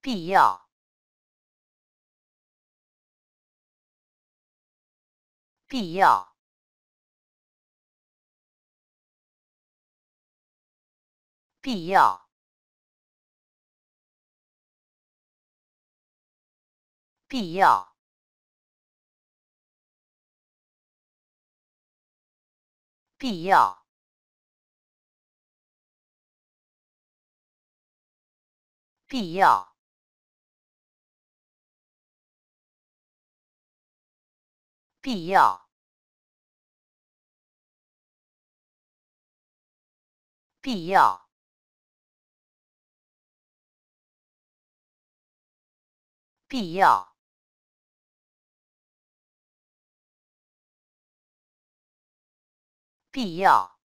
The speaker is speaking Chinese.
必要，必要，必要，必要，必要，必要。必要，必要，必要，必要。